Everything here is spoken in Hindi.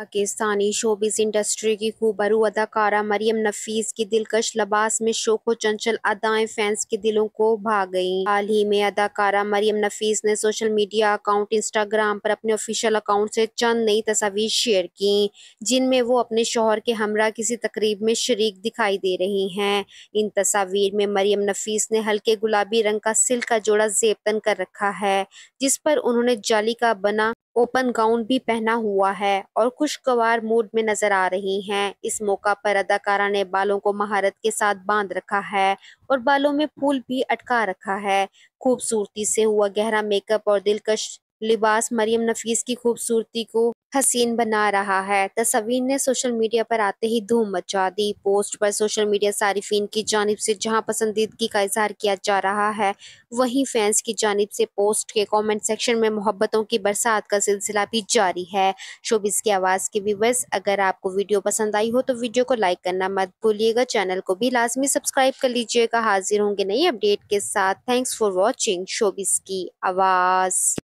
पाकिस्तानी शोबिस इंडस्ट्री की खूबरू अदाकारा मरियम नफीस की दिलकश लबास में शोखो चंचल अदाएं फैंस के दिलों को भा गईं। हाल ही में अदाकारा मरियम नफीस ने सोशल मीडिया अकाउंट इंस्टाग्राम पर अपने ऑफिशियल अकाउंट से चंद नई तस्वीर शेयर की जिनमें वो अपने शोहर के हमरा किसी तकरीब में शरीक दिखाई दे रही है इन तस्वीर में मरियम नफीस ने हल्के गुलाबी रंग का सिल्क का जोड़ा जेबतन कर रखा है जिस पर उन्होंने जाली का बना ओपन गाउन भी पहना हुआ है और खुशगवार मूड में नजर आ रही हैं। इस मौका पर अदाकारा ने बालों को महारत के साथ बांध रखा है और बालों में फूल भी अटका रखा है खूबसूरती से हुआ गहरा मेकअप और दिलकश लिबास मरियम नफीस की खूबसूरती को हसीन बना रहा है तस्वीर ने सोशल मीडिया पर आते ही धूम मचा दी पोस्ट पर सोशल मीडिया सार्फिन की जानब से जहां पसंदीदगी का इजहार किया जा रहा है वहीं फैंस की जानब से पोस्ट के कमेंट सेक्शन में मोहब्बतों की बरसात का सिलसिला भी जारी है शोबिस की आवाज़ के व्यूवर्स अगर आपको वीडियो पसंद आई हो तो वीडियो को लाइक करना मत भूलिएगा चैनल को भी लाजमी सब्सक्राइब कर लीजिएगा हाजिर होंगे नई अपडेट के साथ थैंक्स फॉर वॉचिंग शोबिस की आवाज़